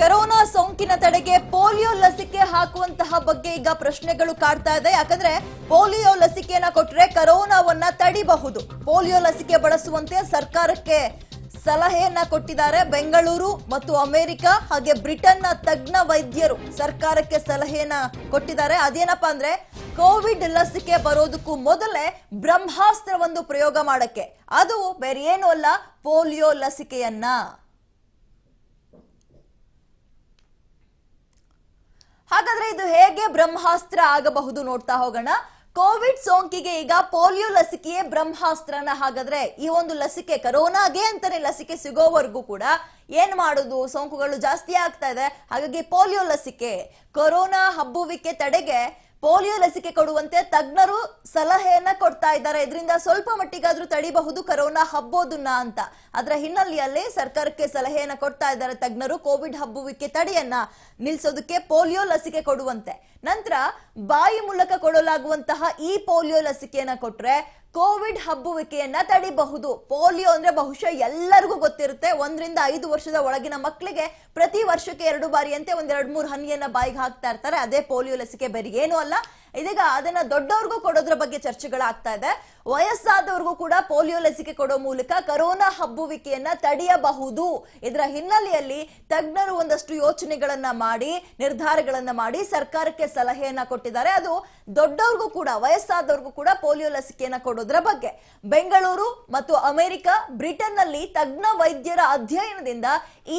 corona ಸೋಂಕಿನ ತಡೆಗೆ polio ಲಸಿಕೆ ಹಾಕುವಂತಹ ಬಗ್ಗೆ ಈಗ ಪ್ರಶ್ನೆಗಳು ಕಾಡ್ತಾ ಇದೆ ಯಾಕಂದ್ರೆ ಪೋಲಿಯೋ ಲಸಿಕೆಯನ್ನ ಕೊಟ್ರೆ ಕರೋನಾವನ್ನ ತಡಿಬಹುದು ಪೋಲಿಯೋ ಲಸಿಕೆ ಬಳಸುವಂತೆ ಸರ್ಕಾರಕ್ಕೆ ಸಲಹೆಯನ್ನ ಕೊಟ್ಟಿದ್ದಾರೆ ಬೆಂಗಳೂರು ಮತ್ತು ಅಮೆರಿಕ ಹಾಗೆ ಬ್ರಿಟನ್ನ ತಜ್ಞ ವೈದ್ಯರು ಸರ್ಕಾರಕ್ಕೆ ಸಲಹೆಯನ್ನ ಕೊಟ್ಟಿದ್ದಾರೆ ಅದೇನಪ್ಪಾ ಅಂದ್ರೆ ಕೋವಿಡ್ ಲಸಿಕೆ ಬರೋದಕ್ಕೂ ಮೊದಲೇ ಬ್ರಹ್ಮಾಸ್ತ್ರವೊಂದು ಪ್ರಯೋಗ ಮಾಡಕ್ಕೆ ಅದು ಬೇರೆ ಏನು ಅಲ್ಲ ಪೋಲಿಯೋ ಲಸಿಕೆಯನ್ನ ಹಾಗಾದ್ರೆ ಇದು ಹೇಗೆ ಬ್ರಹ್ಮಾಸ್ತ್ರ ಆಗಬಹುದು ನೋಡ್ತಾ ಹೋಗೋಣ ಕೋವಿಡ್ ಸೋಂಕಿಗೆ ಈಗ ಪೋಲಿಯೋ ಲಸಿಕೆಯೇ ಬ್ರಹ್ಮಾಸ್ತ್ರನ ಹಾಗಾದ್ರೆ ಈ ಒಂದು ಲಸಿಕೆ ಕರೋನಾಗೆ ಅಂತಾನೆ ಲಸಿಕೆ ಸಿಗೋವರೆಗೂ ಕೂಡ ಏನ್ ಮಾಡುದು ಸೋಂಕುಗಳು ಜಾಸ್ತಿ ಆಗ್ತಾ ಇದೆ ಹಾಗಾಗಿ ಪೋಲಿಯೋ ಲಸಿಕೆ ಕೊರೋನಾ ಹಬ್ಬುವಿಕೆ ತಡೆಗೆ ಪೋಲಿಯೋ ಲಸಿಕೆ ಕೊಡುವಂತೆ ತಜ್ಞರು ಸಲಹೆಯನ್ನ ಕೊಡ್ತಾ ಇದ್ದಾರೆ ಇದರಿಂದ ಸ್ವಲ್ಪ ಮಟ್ಟಿಗಾದ್ರೂ ತಡಿಬಹುದು ಕರೋನಾ ಹಬ್ಬೋದನ್ನ ಅಂತ ಅದರ ಹಿನ್ನೆಲೆಯಲ್ಲಿ ಸರ್ಕಾರಕ್ಕೆ ಸಲಹೆಯನ್ನ ಕೊಡ್ತಾ ಇದ್ದಾರೆ ತಜ್ಞರು ಕೋವಿಡ್ ಹಬ್ಬುವಿಕೆ ತಡೆಯನ್ನ ನಿಲ್ಸೋದಕ್ಕೆ ಪೋಲಿಯೋ ಲಸಿಕೆ ಕೊಡುವಂತೆ ನಂತರ ಬಾಯಿ ಮೂಲಕ ಕೊಡಲಾಗುವಂತಹ ಈ ಪೋಲಿಯೋ ಲಸಿಕೆಯನ್ನ ಕೊಟ್ರೆ ಕೋವಿಡ್ ಹಬ್ಬುವಿಕೆಯನ್ನ ತಡಿಬಹುದು ಪೋಲಿಯೋ ಅಂದ್ರೆ ಬಹುಶಃ ಎಲ್ಲರಿಗೂ ಗೊತ್ತಿರುತ್ತೆ ಒಂದರಿಂದ ಐದು ವರ್ಷದ ಒಳಗಿನ ಮಕ್ಕಳಿಗೆ ಪ್ರತಿ ವರ್ಷಕ್ಕೆ ಎರಡು ಬಾರಿಯಂತೆ ಒಂದೆರಡು ಮೂರು ಹನಿಯನ್ನ ಬಾಯಿಗೆ ಹಾಕ್ತಾ ಇರ್ತಾರೆ ಅದೇ ಪೋಲಿಯೋ ಲಸಿಕೆ ಬೇರೆ ಏನೂ ಅಲ್ಲ ಇದೀಗ ಅದನ್ನ ದೊಡ್ಡವ್ರಿಗೂ ಕೊಡೋದ್ರ ಬಗ್ಗೆ ಚರ್ಚೆಗಳಾಗ್ತಾ ಇದೆ ವಯಸ್ಸಾದವ್ರಿಗೂ ಕೂಡ ಪೋಲಿಯೋ ಲಸಿಕೆ ಕೊಡೋ ಮೂಲಕ ಕರೋನಾ ಹಬ್ಬುವಿಕೆಯನ್ನ ತಡೆಯಬಹುದು ಇದರ ಹಿನ್ನೆಲೆಯಲ್ಲಿ ತಜ್ಞರು ಒಂದಷ್ಟು ಯೋಚನೆಗಳನ್ನ ಮಾಡಿ ನಿರ್ಧಾರಗಳನ್ನ ಮಾಡಿ ಸರ್ಕಾರಕ್ಕೆ ಸಲಹೆಯನ್ನ ಕೊಟ್ಟಿದ್ದಾರೆ ಅದು ದೊಡ್ಡವ್ರಿಗೂ ಕೂಡ ವಯಸ್ಸಾದವ್ರಿಗೂ ಕೂಡ ಪೋಲಿಯೋ ಲಸಿಕೆಯನ್ನ ಕೊಡೋದ್ರ ಬಗ್ಗೆ ಬೆಂಗಳೂರು ಮತ್ತು ಅಮೆರಿಕ ಬ್ರಿಟನ್ನಲ್ಲಿ ತಜ್ಞ ವೈದ್ಯರ ಅಧ್ಯಯನದಿಂದ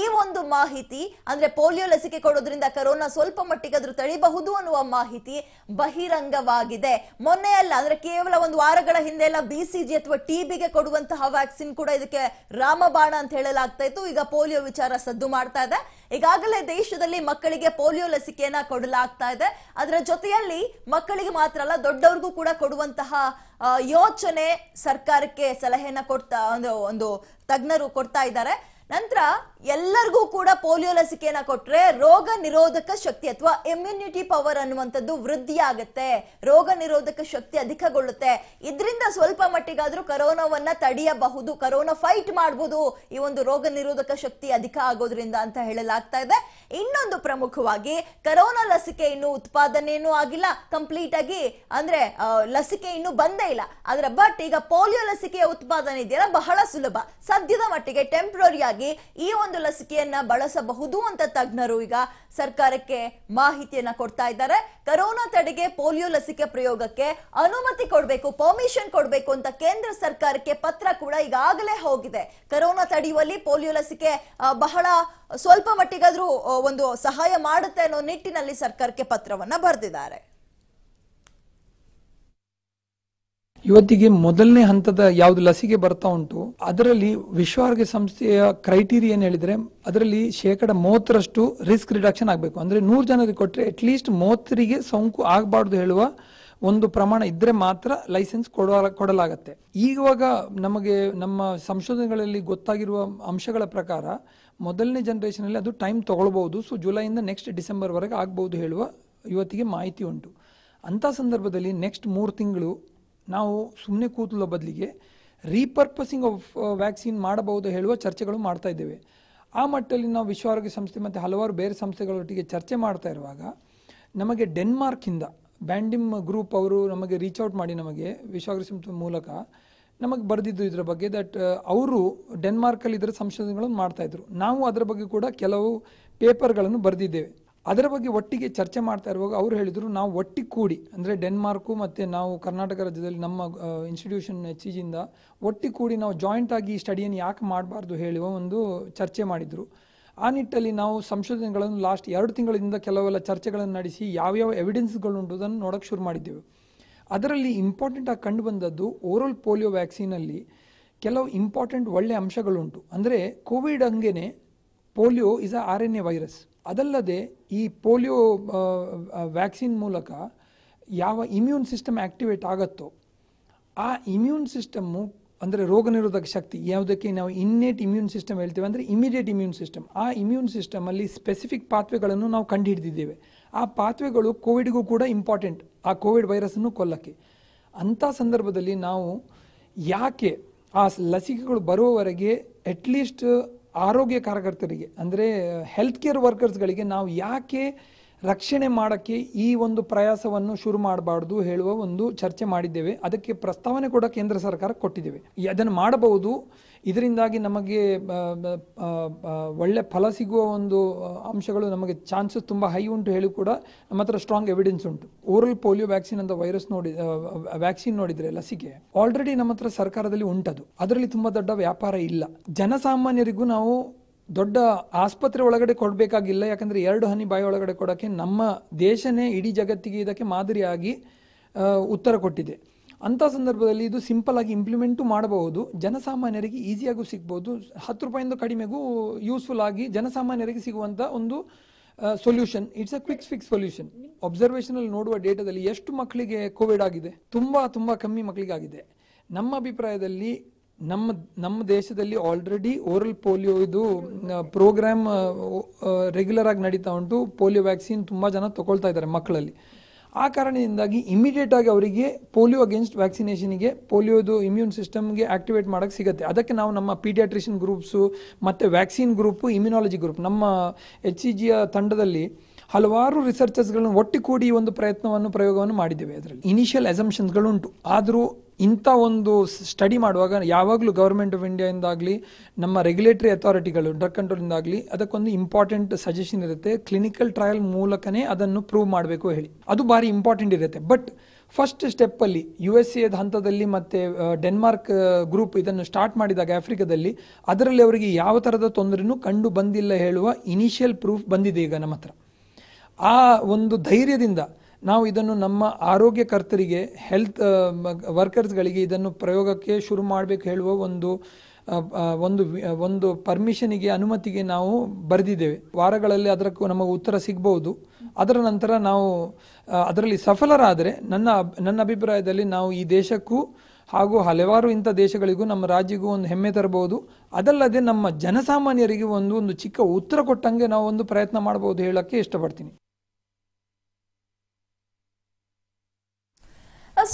ಈ ಒಂದು ಮಾಹಿತಿ ಅಂದ್ರೆ ಪೋಲಿಯೋ ಲಸಿಕೆ ಕೊಡೋದ್ರಿಂದ ಕರೋನಾ ಸ್ವಲ್ಪ ಮಟ್ಟಿಗೆ ಅದ್ರ ತಡೆಯಬಹುದು ಅನ್ನುವ ಮಾಹಿತಿ ಬಹಿ ಬಹಿರಂಗವಾಗಿದೆ ಮೊನ್ನೆ ಅಲ್ಲ ಅಂದ್ರೆ ಕೇವಲ ಒಂದು ವಾರಗಳ ಹಿಂದೆ ಎಲ್ಲ ಬಿ ಸಿ ಜಿ ಅಥವಾ ಟಿಬಿಗೆ ಕೊಡುವಂತಹ ವ್ಯಾಕ್ಸಿನ್ ಕೂಡ ಇದಕ್ಕೆ ರಾಮಬಾಣ ಅಂತ ಹೇಳಲಾಗ್ತಾ ಇತ್ತು ಈಗ ಪೋಲಿಯೋ ವಿಚಾರ ಸದ್ದು ಮಾಡ್ತಾ ಇದೆ ಈಗಾಗಲೇ ದೇಶದಲ್ಲಿ ಮಕ್ಕಳಿಗೆ ಪೋಲಿಯೋ ಲಸಿಕೆಯನ್ನ ಕೊಡಲಾಗ್ತಾ ಇದೆ ಅದರ ಜೊತೆಯಲ್ಲಿ ಮಕ್ಕಳಿಗೆ ಮಾತ್ರ ಅಲ್ಲ ದೊಡ್ಡವ್ರಿಗೂ ಕೂಡ ಕೊಡುವಂತಹ ಯೋಚನೆ ಸರ್ಕಾರಕ್ಕೆ ಸಲಹೆಯನ್ನ ಕೊಡ್ತಾ ಒಂದು ಒಂದು ತಜ್ಞರು ಕೊಡ್ತಾ ಇದ್ದಾರೆ ನಂತರ ಎಲ್ಲರಿಗೂ ಕೂಡ ಪೋಲಿಯೋ ಲಸಿಕೆಯನ್ನ ಕೊಟ್ರೆ ರೋಗ ನಿರೋಧಕ ಶಕ್ತಿ ಅಥವಾ ಇಮ್ಯುನಿಟಿ ಪವರ್ ಅನ್ನುವಂಥದ್ದು ವೃದ್ಧಿ ಆಗುತ್ತೆ ರೋಗ ನಿರೋಧಕ ಶಕ್ತಿ ಅಧಿಕಗೊಳ್ಳುತ್ತೆ ಇದರಿಂದ ಸ್ವಲ್ಪ ಮಟ್ಟಿಗಾದ್ರೂ ಕರೋನಾವನ್ನ ತಡೆಯಬಹುದು ಕರೋನಾ ಫೈಟ್ ಮಾಡಬಹುದು ಈ ಒಂದು ರೋಗ ನಿರೋಧಕ ಶಕ್ತಿ ಅಧಿಕ ಆಗೋದ್ರಿಂದ ಅಂತ ಹೇಳಲಾಗ್ತಾ ಇದೆ ಇನ್ನೊಂದು ಪ್ರಮುಖವಾಗಿ ಕರೋನಾ ಲಸಿಕೆ ಇನ್ನು ಉತ್ಪಾದನೆಯೂ ಆಗಿಲ್ಲ ಕಂಪ್ಲೀಟ್ ಆಗಿ ಅಂದ್ರೆ ಲಸಿಕೆ ಇನ್ನು ಬಂದೇ ಇಲ್ಲ ಆದ್ರೆ ಬಟ್ ಈಗ ಪೋಲಿಯೋ ಲಸಿಕೆಯ ಉತ್ಪಾದನೆ ಇದೆಯಲ್ಲ ಬಹಳ ಸುಲಭ ಸದ್ಯದ ಮಟ್ಟಿಗೆ ಟೆಂಪ್ರರಿ ಈ ಒಂದು ಲಸಿಕೆಯನ್ನ ಬಳಸಬಹುದು ಅಂತ ತಜ್ಞರು ಈಗ ಸರ್ಕಾರಕ್ಕೆ ಮಾಹಿತಿಯನ್ನ ಕೊಡ್ತಾ ಇದ್ದಾರೆ ಕರೋನಾ ತಡೆಗೆ ಪೋಲಿಯೋ ಲಸಿಕೆ ಪ್ರಯೋಗಕ್ಕೆ ಅನುಮತಿ ಕೊಡಬೇಕು ಪರ್ಮಿಷನ್ ಕೊಡಬೇಕು ಅಂತ ಕೇಂದ್ರ ಸರ್ಕಾರಕ್ಕೆ ಪತ್ರ ಕೂಡ ಈಗಾಗಲೇ ಹೋಗಿದೆ ಕರೋನಾ ತಡೆಯುವಲ್ಲಿ ಪೋಲಿಯೋ ಲಸಿಕೆ ಬಹಳ ಸ್ವಲ್ಪ ಮಟ್ಟಿಗಾದ್ರೂ ಒಂದು ಸಹಾಯ ಮಾಡುತ್ತೆ ಅನ್ನೋ ನಿಟ್ಟಿನಲ್ಲಿ ಸರ್ಕಾರಕ್ಕೆ ಪತ್ರವನ್ನ ಬರೆದಿದ್ದಾರೆ ಇವತ್ತಿಗೆ ಮೊದಲನೇ ಹಂತದ ಯಾವ್ದು ಲಸಿಕೆ ಬರ್ತಾ ಉಂಟು ಅದರಲ್ಲಿ ವಿಶ್ವ ಆರೋಗ್ಯ ಸಂಸ್ಥೆಯ ಕ್ರೈಟೀರಿಯಾ ಏನ್ ಹೇಳಿದ್ರೆ ಅದರಲ್ಲಿ ಶೇಕಡ ಮೂವತ್ತರಷ್ಟು ರಿಸ್ಕ್ ರಿಡಕ್ಷನ್ ಆಗಬೇಕು ಅಂದ್ರೆ ನೂರು ಜನರಿಗೆ ಕೊಟ್ಟರೆ ಅಟ್ ಲೀಸ್ಟ್ ಮೂವತ್ತರಿಗೆ ಸೋಂಕು ಆಗಬಾರ್ದು ಹೇಳುವ ಒಂದು ಪ್ರಮಾಣ ಇದ್ರೆ ಮಾತ್ರ ಲೈಸೆನ್ಸ್ ಕೊಡ ಕೊಡಲಾಗತ್ತೆ ಈವಾಗ ನಮಗೆ ನಮ್ಮ ಸಂಶೋಧನೆಗಳಲ್ಲಿ ಗೊತ್ತಾಗಿರುವ ಅಂಶಗಳ ಪ್ರಕಾರ ಮೊದಲನೇ ಜನರೇಷನ್ ಅಲ್ಲಿ ಅದು ಟೈಮ್ ತಗೊಳ್ಬಹುದು ಸೊ ಜುಲೈಯಿಂದ ನೆಕ್ಸ್ಟ್ ಡಿಸೆಂಬರ್ ವರೆಗೆ ಆಗಬಹುದು ಹೇಳುವ ಇವತ್ತಿಗೆ ಮಾಹಿತಿ ಉಂಟು ಅಂತ ಸಂದರ್ಭದಲ್ಲಿ ನೆಕ್ಸ್ಟ್ ಮೂರು ತಿಂಗಳು ನಾವು ಸುಮ್ಮನೆ ಕೂತಲ ಬದಲಿಗೆ ರೀಪರ್ಪಸಿಂಗ್ ಆಫ್ ವ್ಯಾಕ್ಸಿನ್ ಮಾಡಬಹುದು ಹೇಳುವ ಚರ್ಚೆಗಳು ಮಾಡ್ತಾ ಇದ್ದೇವೆ ಆ ಮಟ್ಟದಲ್ಲಿ ನಾವು ವಿಶ್ವ ಆರೋಗ್ಯ ಸಂಸ್ಥೆ ಮತ್ತು ಹಲವಾರು ಬೇರೆ ಸಂಸ್ಥೆಗಳೊಟ್ಟಿಗೆ ಚರ್ಚೆ ಮಾಡ್ತಾ ಇರುವಾಗ ನಮಗೆ ಡೆನ್ಮಾರ್ಕಿಂದ ಬ್ಯಾಂಡಿಮ್ ಗ್ರೂಪ್ ಅವರು ನಮಗೆ ರೀಚ್ ಔಟ್ ಮಾಡಿ ನಮಗೆ ವಿಶ್ವ ಆರೋಗ್ಯ ಸಂಸ್ಥೆ ಮೂಲಕ ನಮಗೆ ಬರೆದಿದ್ದು ಇದರ ಬಗ್ಗೆ ದಟ್ uh, ಅವರು ಡೆನ್ಮಾರ್ಕಲ್ಲಿ ಇದರ ಸಂಶೋಧನೆಗಳನ್ನು ಮಾಡ್ತಾಯಿದ್ರು ನಾವು ಅದರ ಬಗ್ಗೆ ಕೂಡ ಕೆಲವು ಪೇಪರ್ಗಳನ್ನು ಬರೆದಿದ್ದೇವೆ ಅದರ ಬಗ್ಗೆ ಒಟ್ಟಿಗೆ ಚರ್ಚೆ ಮಾಡ್ತಾ ಇರುವಾಗ ಅವರು ಹೇಳಿದರು ನಾವು ಒಟ್ಟಿಗೆ ಕೂಡಿ ಅಂದರೆ ಡೆನ್ಮಾರ್ಕು ಮತ್ತು ನಾವು ಕರ್ನಾಟಕ ರಾಜ್ಯದಲ್ಲಿ ನಮ್ಮ ಇನ್ಸ್ಟಿಟ್ಯೂಷನ್ ಎಚ್ ಜಿಯಿಂದ ಒಟ್ಟಿಗೆ ಕೂಡಿ ನಾವು ಜಾಯಿಂಟ್ ಆಗಿ ಈ ಸ್ಟಡಿಯನ್ನು ಯಾಕೆ ಮಾಡಬಾರ್ದು ಹೇಳುವ ಒಂದು ಚರ್ಚೆ ಮಾಡಿದರು ಆ ನಿಟ್ಟಲ್ಲಿ ನಾವು ಸಂಶೋಧನೆಗಳನ್ನು ಲಾಸ್ಟ್ ಎರಡು ತಿಂಗಳಿಂದ ಕೆಲವೆಲ್ಲ ಚರ್ಚೆಗಳನ್ನು ನಡೆಸಿ ಯಾವ್ಯಾವ ಅದನ್ನು ನೋಡೋಕ್ಕೆ ಶುರು ಮಾಡಿದ್ದೆವು ಅದರಲ್ಲಿ ಇಂಪಾರ್ಟೆಂಟಾಗಿ ಕಂಡು ಬಂದದ್ದು ಓರಲ್ ಪೋಲಿಯೋ ವ್ಯಾಕ್ಸಿನಲ್ಲಿ ಕೆಲವು ಇಂಪಾರ್ಟೆಂಟ್ ಒಳ್ಳೆಯ ಅಂಶಗಳುಂಟು ಅಂದರೆ ಕೋವಿಡ್ ಹಂಗೆ polio is a R N A virus ಅದಲ್ಲದೆ ಈ ಪೋಲಿಯೋ ವ್ಯಾಕ್ಸಿನ್ ಮೂಲಕ ಯಾವ ಇಮ್ಯೂನ್ ಸಿಸ್ಟಮ್ ಆ್ಯಕ್ಟಿವೇಟ್ ಆಗುತ್ತೋ ಆ ಇಮ್ಯೂನ್ ಸಿಸ್ಟಮ್ಮು ಅಂದರೆ ರೋಗ ನಿರೋಧಕ ಶಕ್ತಿ ಯಾವುದಕ್ಕೆ ನಾವು ಇನ್ನೇಟ್ ಇಮ್ಯೂನ್ ಸಿಸ್ಟಮ್ ಹೇಳ್ತೇವೆ ಅಂದರೆ ಇಮಿಡಿಯೇಟ್ ಇಮ್ಯೂನ್ ಸಿಸ್ಟಮ್ ಆ ಇಮ್ಯೂನ್ ಸಿಸ್ಟಮಲ್ಲಿ ಸ್ಪೆಸಿಫಿಕ್ ಪಾತ್ವೆಗಳನ್ನು ನಾವು ಕಂಡುಹಿಡಿದಿದ್ದೇವೆ ಆ ಪಾತ್ವೆಗಳು ಕೋವಿಡ್ಗೂ ಕೂಡ ಇಂಪಾರ್ಟೆಂಟ್ ಆ ಕೋವಿಡ್ ವೈರಸನ್ನು ಕೊಲ್ಲಕ್ಕೆ ಅಂಥ ಸಂದರ್ಭದಲ್ಲಿ ನಾವು ಯಾಕೆ ಆ ಲಸಿಕೆಗಳು ಬರುವವರೆಗೆ ಅಟ್ಲೀಸ್ಟ್ ಆರೋಗ್ಯ ಕಾರ್ಯಕರ್ತರಿಗೆ ಅಂದರೆ ಹೆಲ್ತ್ ಕೇರ್ ವರ್ಕರ್ಸ್ಗಳಿಗೆ ನಾವು ಯಾಕೆ ರಕ್ಷಣೆ ಮಾಡೋಕ್ಕೆ ಈ ಒಂದು ಪ್ರಯಾಸವನ್ನು ಶುರು ಮಾಡಬಾರ್ದು ಹೇಳುವ ಒಂದು ಚರ್ಚೆ ಮಾಡಿದ್ದೇವೆ ಅದಕ್ಕೆ ಪ್ರಸ್ತಾವನೆ ಕೂಡ ಕೇಂದ್ರ ಸರ್ಕಾರ ಕೊಟ್ಟಿದ್ದೇವೆ ಅದನ್ನು ಮಾಡಬಹುದು ಇದರಿಂದಾಗಿ ನಮಗೆ ಒಳ್ಳೆ ಫಲ ಸಿಗುವ ಒಂದು ಅಂಶಗಳು ನಮಗೆ ಚಾನ್ಸಸ್ ತುಂಬ ಹೈ ಉಂಟು ಹೇಳಿ ಕೂಡ ನಮ್ಮ ಹತ್ರ ಸ್ಟ್ರಾಂಗ್ ಎವಿಡೆನ್ಸ್ ಉಂಟು ಓರಲ್ ಪೋಲಿಯೋ ವ್ಯಾಕ್ಸಿನ್ ಅಂತ ವೈರಸ್ ನೋಡಿ ವ್ಯಾಕ್ಸಿನ್ ನೋಡಿದರೆ ಲಸಿಕೆ ಆಲ್ರೆಡಿ ನಮ್ಮ ಹತ್ರ ಸರ್ಕಾರದಲ್ಲಿ ಉಂಟದು ಅದರಲ್ಲಿ ತುಂಬ ದೊಡ್ಡ ವ್ಯಾಪಾರ ಇಲ್ಲ ಜನಸಾಮಾನ್ಯರಿಗೂ ನಾವು ದೊಡ್ಡ ಆಸ್ಪತ್ರೆ ಒಳಗಡೆ ಕೊಡಬೇಕಾಗಿಲ್ಲ ಯಾಕಂದರೆ ಎರಡು ಹನಿ ಬಾಯಿ ಒಳಗಡೆ ಕೊಡೋಕ್ಕೆ ನಮ್ಮ ದೇಶನೇ ಇಡೀ ಜಗತ್ತಿಗೆ ಇದಕ್ಕೆ ಮಾದರಿಯಾಗಿ ಉತ್ತರ ಕೊಟ್ಟಿದೆ ಅಂಥ ಸಂದರ್ಭದಲ್ಲಿ ಇದು ಸಿಂಪಲ್ ಆಗಿ ಇಂಪ್ಲಿಮೆಂಟು ಮಾಡಬಹುದು ಜನಸಾಮಾನ್ಯರಿಗೆ ಈಸಿಯಾಗೂ ಸಿಗ್ಬೋದು ಹತ್ತು ರೂಪಾಯಿಂದ ಕಡಿಮೆಗೂ ಯೂಸ್ಫುಲ್ ಆಗಿ ಜನಸಾಮಾನ್ಯರಿಗೆ ಸಿಗುವಂಥ ಒಂದು solution it's a quick fix solution ಅಬ್ಸರ್ವೇಷನಲ್ಲಿ ನೋಡುವ ಡೇಟಾದಲ್ಲಿ ಎಷ್ಟು ಮಕ್ಕಳಿಗೆ ಕೋವಿಡ್ ಆಗಿದೆ ತುಂಬ ತುಂಬ ಕಮ್ಮಿ ಮಕ್ಕಳಿಗೆ ಆಗಿದೆ ನಮ್ಮ ಅಭಿಪ್ರಾಯದಲ್ಲಿ ನಮ್ಮ ನಮ್ಮ ದೇಶದಲ್ಲಿ ಆಲ್ರೆಡಿ ಓರಲ್ ಪೋಲಿಯೋ ಇದು ಪ್ರೋಗ್ರಾಮ್ ರೆಗ್ಯುಲರ್ ಆಗಿ ನಡೀತಾ ಉಂಟು ಪೋಲಿಯೋ ವ್ಯಾಕ್ಸಿನ್ ತುಂಬ ಜನ ತಗೊಳ್ತಾ ಇದ್ದಾರೆ ಮಕ್ಕಳಲ್ಲಿ ಆ ಕಾರಣದಿಂದಾಗಿ ಇಮಿಡಿಯೇಟ್ ಆಗಿ ಅವರಿಗೆ ಪೋಲಿಯೋ ಅಗೇನ್ಸ್ಟ್ ವ್ಯಾಕ್ಸಿನೇಷನಿಗೆ ಪೋಲಿಯೋದು ಇಮ್ಯೂನ್ ಸಿಸ್ಟಮ್ಗೆ ಆಕ್ಟಿವೇಟ್ ಮಾಡೋಕ್ಕೆ ಸಿಗುತ್ತೆ ಅದಕ್ಕೆ ನಾವು ನಮ್ಮ ಪೀಡಿಯಾಟ್ರಿಷನ್ ಗ್ರೂಪ್ಸು ಮತ್ತು ವ್ಯಾಕ್ಸಿನ್ ಗ್ರೂಪು ಇಮ್ಯುನಾಲಜಿ ಗ್ರೂಪ್ ನಮ್ಮ ಎಚ್ ಸಿ ಜಿಯ ತಂಡದಲ್ಲಿ ಹಲವಾರು ರಿಸರ್ಚಸ್ಗಳನ್ನು ಒಟ್ಟಿಕೂಡಿ ಒಂದು ಪ್ರಯತ್ನವನ್ನು ಪ್ರಯೋಗವನ್ನು ಮಾಡಿದ್ದೇವೆ ಅದರಲ್ಲಿ ಇನಿಷಿಯಲ್ ಅಸಂಪ್ಷನ್ಸ್ಗಳುಂಟು ಆದರೂ ಇಂಥ ಒಂದು ಸ್ಟಡಿ ಮಾಡುವಾಗ ಯಾವಾಗಲೂ ಗೌರ್ಮೆಂಟ್ ಆಫ್ ಇಂಡಿಯಾಯಿಂದಾಗಲಿ ನಮ್ಮ ರೆಗ್ಯುಲೇಟರಿ ಅಥಾರಿಟಿಗಳು ಡ್ರಗ್ ಕಂಟ್ರೋಲಿಂದಾಗಲಿ ಅದಕ್ಕೊಂದು ಇಂಪಾರ್ಟೆಂಟ್ ಸಜೆಷನ್ ಇರುತ್ತೆ ಕ್ಲಿನಿಕಲ್ ಟ್ರಯಲ್ ಮೂಲಕನೇ ಅದನ್ನು ಪ್ರೂವ್ ಮಾಡಬೇಕು ಹೇಳಿ ಅದು ಭಾರಿ ಇಂಪಾರ್ಟೆಂಟ್ ಇರುತ್ತೆ ಬಟ್ ಫಸ್ಟ್ ಸ್ಟೆಪ್ಪಲ್ಲಿ ಯು ಎಸ್ ಎ ಹಂತದಲ್ಲಿ ಮತ್ತು ಡೆನ್ಮಾರ್ಕ್ ಗ್ರೂಪ್ ಇದನ್ನು ಸ್ಟಾರ್ಟ್ ಮಾಡಿದಾಗ ಆಫ್ರಿಕಾದಲ್ಲಿ ಅದರಲ್ಲಿ ಅವರಿಗೆ ಯಾವ ಥರದ ತೊಂದರೆನೂ ಕಂಡು ಬಂದಿಲ್ಲ ಹೇಳುವ ಇನಿಷಿಯಲ್ ಪ್ರೂಫ್ ಬಂದಿದೆ ಈಗ ನಮ್ಮ ಹತ್ರ ಆ ಒಂದು ಧೈರ್ಯದಿಂದ ನಾವು ಇದನ್ನು ನಮ್ಮ ಆರೋಗ್ಯಕರ್ತರಿಗೆ ಹೆಲ್ತ್ ವರ್ಕರ್ಸ್ಗಳಿಗೆ ಇದನ್ನು ಪ್ರಯೋಗಕ್ಕೆ ಶುರು ಮಾಡಬೇಕು ಹೇಳುವ ಒಂದು ಒಂದು ಒಂದು ಪರ್ಮಿಷನಿಗೆ ಅನುಮತಿಗೆ ನಾವು ಬರೆದಿದ್ದೇವೆ ವಾರಗಳಲ್ಲಿ ಅದಕ್ಕೂ ನಮಗೆ ಉತ್ತರ ಸಿಗ್ಬೋದು ಅದರ ನಂತರ ನಾವು ಅದರಲ್ಲಿ ಸಫಲರಾದರೆ ನನ್ನ ನನ್ನ ಅಭಿಪ್ರಾಯದಲ್ಲಿ ನಾವು ಈ ದೇಶಕ್ಕೂ ಹಾಗೂ ಹಲವಾರು ಇಂಥ ದೇಶಗಳಿಗೂ ನಮ್ಮ ರಾಜ್ಯಗೂ ಒಂದು ಹೆಮ್ಮೆ ತರಬಹುದು ಅದಲ್ಲದೆ ನಮ್ಮ ಜನಸಾಮಾನ್ಯರಿಗೆ ಒಂದು ಒಂದು ಚಿಕ್ಕ ಉತ್ತರ ಕೊಟ್ಟಂಗೆ ನಾವು ಒಂದು ಪ್ರಯತ್ನ ಮಾಡಬಹುದು ಹೇಳೋಕ್ಕೆ ಇಷ್ಟಪಡ್ತೀನಿ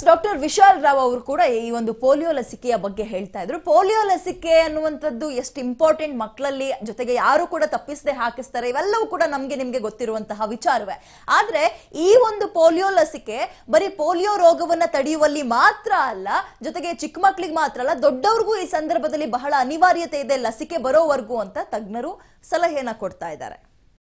ಡಾಕ್ಟರ್ ವಿಶಾಲ್ ರಾವ್ ಅವರು ಕೂಡ ಈ ಒಂದು ಪೋಲಿಯೋ ಲಸಿಕೆಯ ಬಗ್ಗೆ ಹೇಳ್ತಾ ಇದ್ರು ಪೋಲಿಯೋ ಲಸಿಕೆ ಅನ್ನುವಂಥದ್ದು ಎಷ್ಟು ಇಂಪಾರ್ಟೆಂಟ್ ಮಕ್ಕಳಲ್ಲಿ ಜೊತೆಗೆ ಯಾರು ಕೂಡ ತಪ್ಪಿಸದೆ ಹಾಕಿಸ್ತಾರೆ ಇವೆಲ್ಲವೂ ಕೂಡ ನಮಗೆ ನಿಮಗೆ ಗೊತ್ತಿರುವಂತಹ ವಿಚಾರವೇ ಆದರೆ ಈ ಒಂದು ಪೋಲಿಯೋ ಲಸಿಕೆ ಬರೀ ಪೋಲಿಯೋ ರೋಗವನ್ನು ತಡೆಯುವಲ್ಲಿ ಮಾತ್ರ ಅಲ್ಲ ಜೊತೆಗೆ ಚಿಕ್ಕ ಮಕ್ಕಳಿಗೆ ಮಾತ್ರ ಅಲ್ಲ ದೊಡ್ಡವ್ರಿಗೂ ಈ ಸಂದರ್ಭದಲ್ಲಿ ಬಹಳ ಅನಿವಾರ್ಯತೆ ಇದೆ ಲಸಿಕೆ ಬರೋವರೆಗೂ ಅಂತ ತಜ್ಞರು ಸಲಹೆಯನ್ನು ಕೊಡ್ತಾ ಇದ್ದಾರೆ